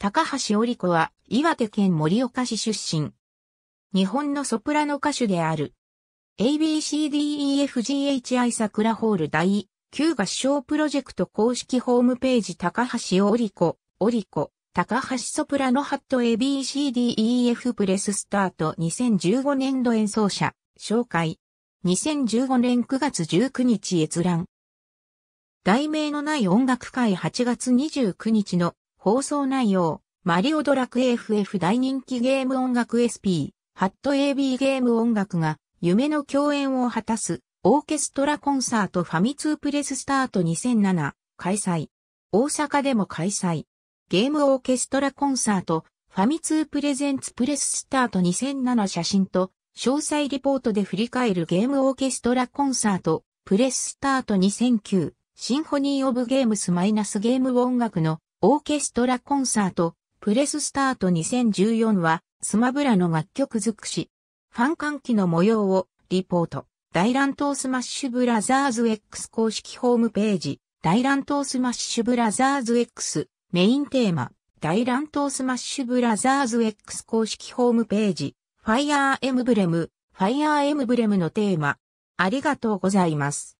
高橋織子は岩手県盛岡市出身。日本のソプラノ歌手である。ABCDEFGHI 桜ホール第9合唱プロジェクト公式ホームページ高橋織子、織子、高橋ソプラノハット ABCDEF プレススタート2015年度演奏者、紹介。2015年9月19日閲覧。題名のない音楽会8月29日の放送内容、マリオドラクエ FF 大人気ゲーム音楽 SP、ハット AB ゲーム音楽が夢の共演を果たすオーケストラコンサートファミープレススタート2007開催。大阪でも開催。ゲームオーケストラコンサートファミープレゼンツプレススタート2007写真と詳細リポートで振り返るゲームオーケストラコンサートプレススタート2009シンフォニーオブゲームスマイナスゲーム音楽のオーケストラコンサート、プレススタート2014は、スマブラの楽曲尽くし、ファン歓喜の模様を、リポート、大乱闘スマッシュブラザーズ X 公式ホームページ、大乱闘スマッシュブラザーズ X、メインテーマ、大乱闘スマッシュブラザーズ X 公式ホームページ、ファイアーエムブレム、ファイアーエムブレムのテーマ、ありがとうございます。